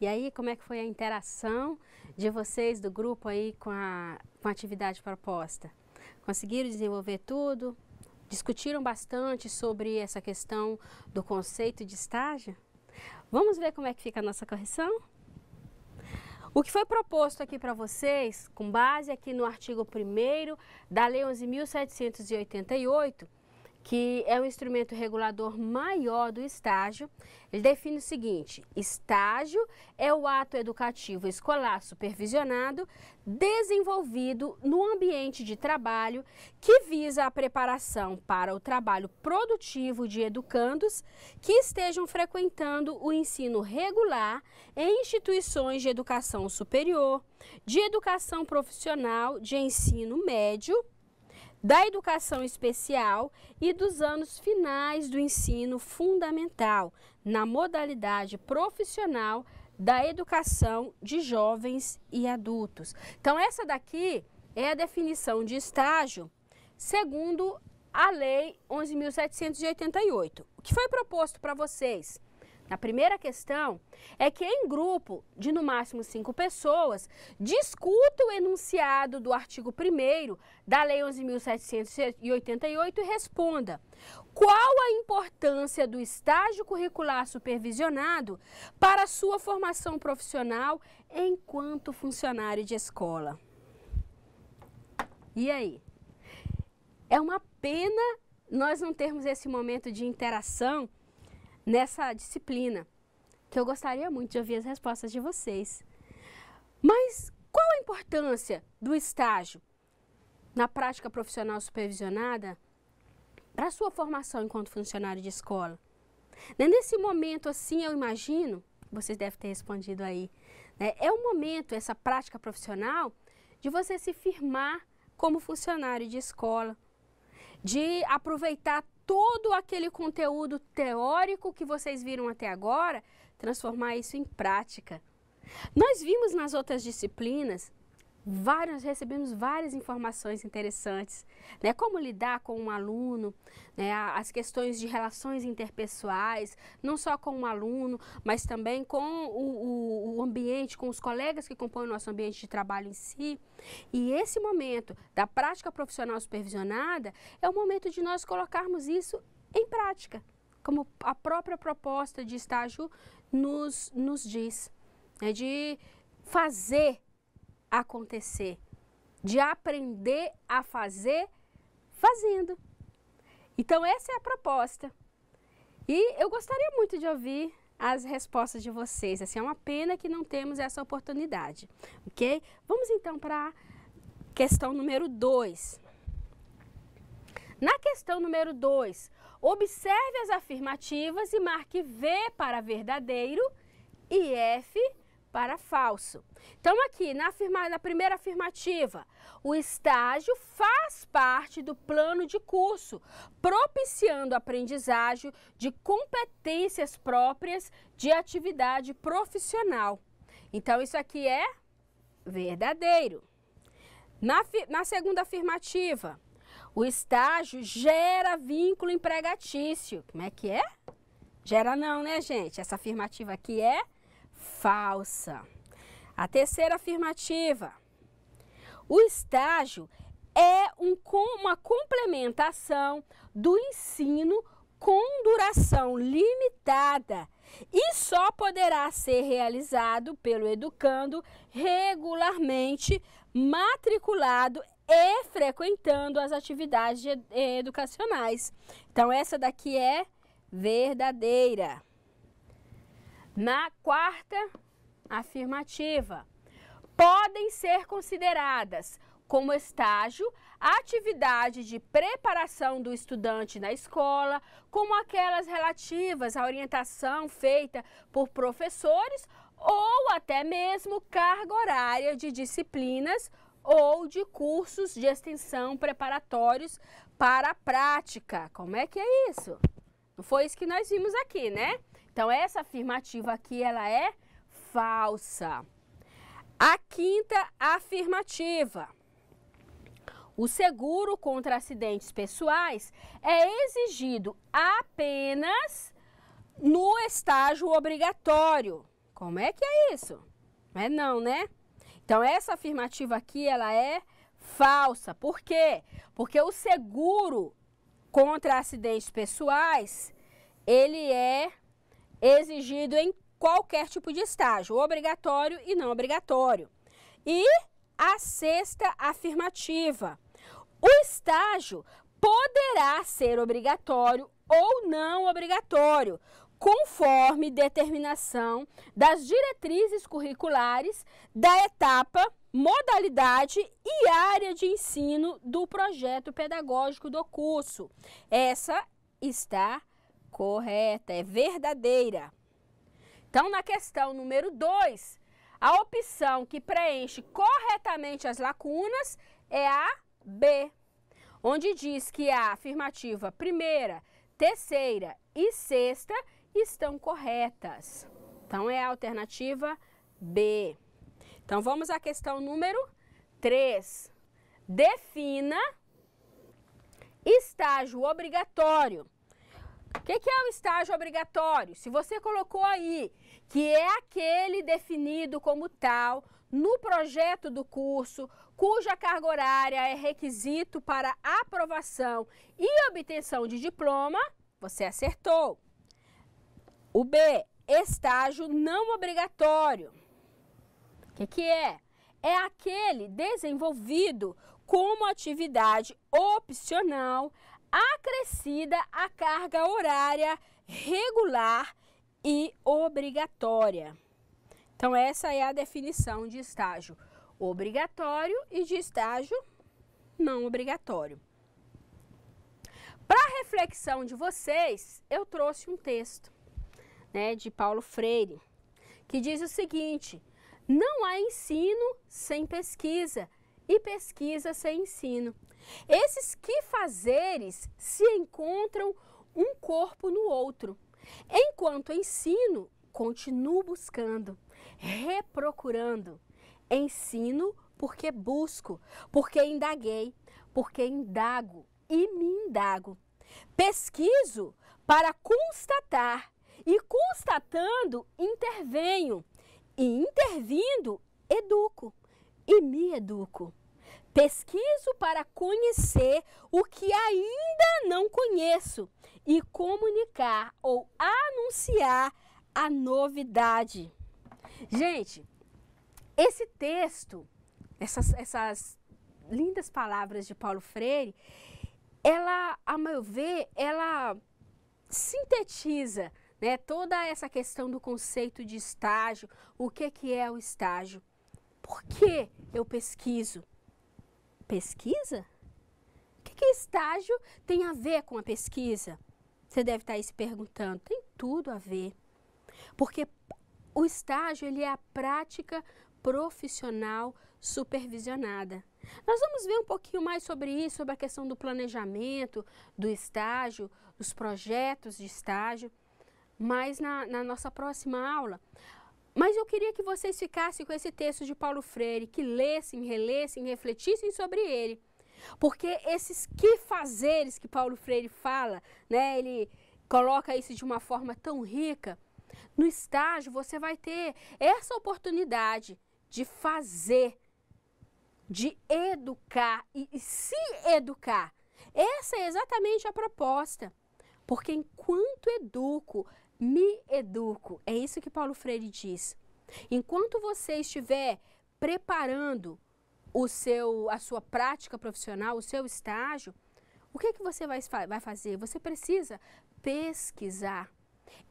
E aí, como é que foi a interação de vocês do grupo aí com a, com a atividade proposta? Conseguiram desenvolver tudo? Discutiram bastante sobre essa questão do conceito de estágio? Vamos ver como é que fica a nossa correção? O que foi proposto aqui para vocês, com base aqui no artigo 1 da Lei 11.788, que é um instrumento regulador maior do estágio, ele define o seguinte: estágio é o ato educativo escolar supervisionado desenvolvido no ambiente de trabalho que visa a preparação para o trabalho produtivo de educandos que estejam frequentando o ensino regular em instituições de educação superior, de educação profissional, de ensino médio da educação especial e dos anos finais do ensino fundamental, na modalidade profissional da educação de jovens e adultos. Então, essa daqui é a definição de estágio segundo a Lei 11.788. O que foi proposto para vocês? A primeira questão é que em grupo de no máximo cinco pessoas discuta o enunciado do artigo 1 da Lei 11.788 e responda qual a importância do estágio curricular supervisionado para a sua formação profissional enquanto funcionário de escola. E aí? É uma pena nós não termos esse momento de interação nessa disciplina, que eu gostaria muito de ouvir as respostas de vocês. Mas qual a importância do estágio na prática profissional supervisionada para a sua formação enquanto funcionário de escola? Né, nesse momento, assim, eu imagino, vocês devem ter respondido aí, né? é o momento, essa prática profissional, de você se firmar como funcionário de escola, de aproveitar todo aquele conteúdo teórico que vocês viram até agora, transformar isso em prática. Nós vimos nas outras disciplinas vários, recebemos várias informações interessantes, né? Como lidar com um aluno, né? as questões de relações interpessoais, não só com um aluno, mas também com o, o, o ambiente, com os colegas que compõem o nosso ambiente de trabalho em si. E esse momento da prática profissional supervisionada é o momento de nós colocarmos isso em prática, como a própria proposta de estágio nos, nos diz, né? de fazer acontecer, de aprender a fazer fazendo. Então, essa é a proposta. E eu gostaria muito de ouvir as respostas de vocês. Assim, é uma pena que não temos essa oportunidade, ok? Vamos então para a questão número 2. Na questão número 2, observe as afirmativas e marque V para verdadeiro e F para falso. Então, aqui na, afirma, na, primeira afirmativa, o estágio faz parte do plano de curso, propiciando o aprendizagem de competências próprias de atividade profissional. Então, isso aqui é verdadeiro. na, na segunda afirmativa, o estágio gera vínculo empregatício. Como é que é? Gera não, né, gente? Essa afirmativa aqui é falsa. A terceira afirmativa. O estágio é um, uma complementação do ensino com duração limitada e só poderá ser realizado pelo educando regularmente matriculado e frequentando as atividades eh, educacionais. Então, essa daqui é verdadeira. Na quarta afirmativa, podem ser consideradas como estágio atividade de preparação do estudante na escola, como aquelas relativas à orientação feita por professores ou até mesmo carga horária de disciplinas ou de cursos de extensão preparatórios para a prática. Como é que é isso? Não foi isso que nós vimos aqui, né? Então essa afirmativa aqui ela é falsa. A quinta afirmativa. O seguro contra acidentes pessoais é exigido apenas no estágio obrigatório. Como é que é isso? Não é não, né? Então essa afirmativa aqui ela é falsa. Por quê? Porque o seguro contra acidentes pessoais, ele é exigido em qualquer tipo de estágio, obrigatório e não obrigatório. E a sexta afirmativa. O estágio poderá ser obrigatório ou não obrigatório, conforme determinação das diretrizes curriculares da etapa, modalidade e área de ensino do projeto pedagógico do curso. Essa está correta, é verdadeira. Então, na questão número 2, a opção que preenche corretamente as lacunas é a B, onde diz que a afirmativa primeira, terceira e sexta estão corretas. Então, é a alternativa B. Então, vamos à questão número 3. Defina estágio obrigatório o que, que é o estágio obrigatório? Se você colocou aí que é aquele definido como tal no projeto do curso, cuja carga horária é requisito para aprovação e obtenção de diploma, você acertou. O B, estágio não obrigatório. O que, que é? É aquele desenvolvido como atividade opcional acrescida a carga horária regular e obrigatória. Então, essa é a definição de estágio obrigatório e de estágio não obrigatório. Para reflexão de vocês, eu trouxe um texto né, de Paulo Freire que diz o seguinte: não há ensino sem pesquisa e pesquisa sem ensino. Esses que fazeres se encontram um corpo no outro, enquanto ensino, continuo buscando, reprocurando. Ensino porque busco, porque indaguei, porque indago e me indago. Pesquiso para constatar e constatando intervenho e intervindo educo e me educo. Pesquiso para conhecer o que ainda não conheço e comunicar ou anunciar a novidade. Gente, esse texto, essas, essas lindas palavras de Paulo Freire, ela, a meu ver, ela sintetiza né, toda essa questão do conceito de estágio, o que, que é o estágio, por que eu pesquiso, pesquisa? O que, que estágio tem a ver com a pesquisa? Você deve estar tá aí se perguntando. Tem tudo a ver. Porque o estágio ele é a prática profissional supervisionada. Nós vamos ver um pouquinho mais sobre isso, sobre a questão do planejamento, do estágio, dos projetos de estágio, mais na, na nossa próxima aula. Mas eu queria que vocês ficassem com esse texto de Paulo Freire, que lessem, relessem, refletissem sobre ele. Porque esses que fazeres que Paulo Freire fala, né, ele coloca isso de uma forma tão rica, no estágio você vai ter essa oportunidade de fazer, de educar e, e se educar. Essa é exatamente a proposta. Porque enquanto educo, me educo. É isso que Paulo Freire diz. Enquanto você estiver preparando o seu, a sua prática profissional, o seu estágio, o que, é que você vai, vai fazer? Você precisa pesquisar.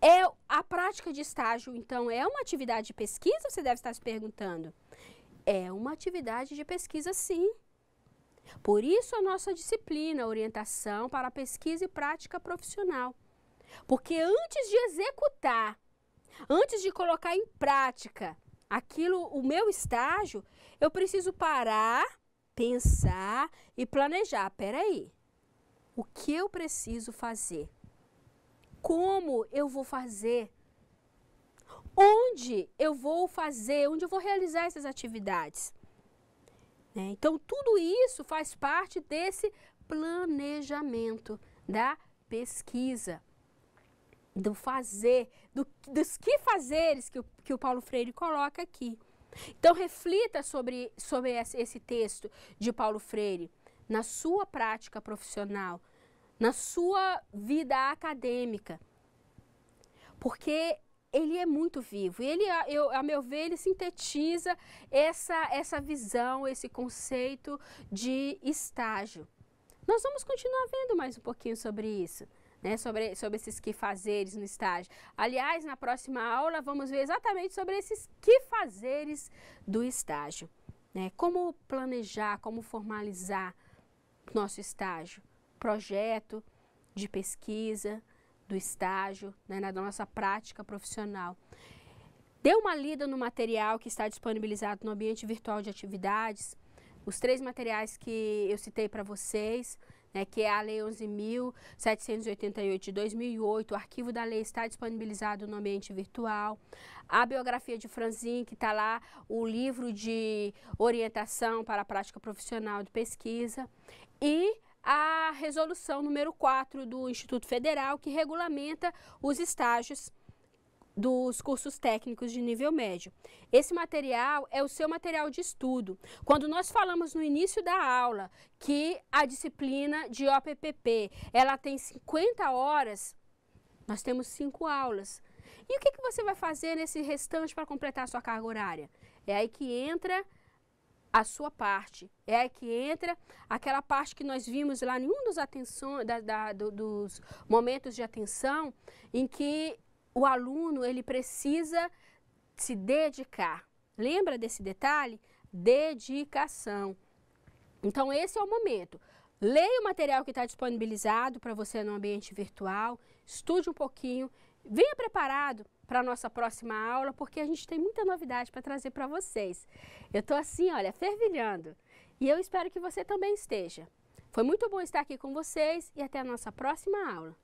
É a prática de estágio, então, é uma atividade de pesquisa? Você deve estar se perguntando. É uma atividade de pesquisa, sim. Por isso, a nossa disciplina, orientação para pesquisa e prática profissional. Porque antes de executar, antes de colocar em prática aquilo, o meu estágio, eu preciso parar, pensar e planejar. Peraí, o que eu preciso fazer? Como eu vou fazer? Onde eu vou fazer? Onde eu vou realizar essas atividades? Né? Então, tudo isso faz parte desse planejamento da pesquisa do fazer, do, dos que fazeres que o, que o Paulo Freire coloca aqui. Então, reflita sobre, sobre esse texto de Paulo Freire na sua prática profissional, na sua vida acadêmica. Porque ele é muito vivo. Ele, eu, a meu ver, ele sintetiza essa, essa visão, esse conceito de estágio. Nós vamos continuar vendo mais um pouquinho sobre isso né, sobre, sobre esses que fazeres no estágio. Aliás, na próxima aula vamos ver exatamente sobre esses que fazeres do estágio. Né, como planejar, como formalizar nosso estágio, projeto de pesquisa, do estágio, né, na nossa prática profissional. Dê uma lida no material que está disponibilizado no ambiente virtual de atividades, os três materiais que eu citei para vocês, né, que é a Lei 11.788 de 2008. O arquivo da lei está disponibilizado no ambiente virtual. A biografia de Franzin, que está lá, o livro de orientação para a prática profissional de pesquisa. E a resolução número 4 do Instituto Federal, que regulamenta os estágios dos cursos técnicos de nível médio. Esse material é o seu material de estudo. Quando nós falamos no início da aula que a disciplina de OPPP, ela tem 50 horas, nós temos cinco aulas. E o que, que você vai fazer nesse restante para completar a sua carga horária? É aí que entra a sua parte. É aí que entra aquela parte que nós vimos lá em um dos, atenção, da, da, do, dos momentos de atenção, em que o aluno ele precisa se dedicar. Lembra desse detalhe? Dedicação. Então, esse é o momento. Leia o material que está disponibilizado para você no ambiente virtual, estude um pouquinho, venha preparado para a nossa próxima aula, porque a gente tem muita novidade para trazer para vocês. Eu estou assim, olha, fervilhando. E eu espero que você também esteja. Foi muito bom estar aqui com vocês e até a nossa próxima aula.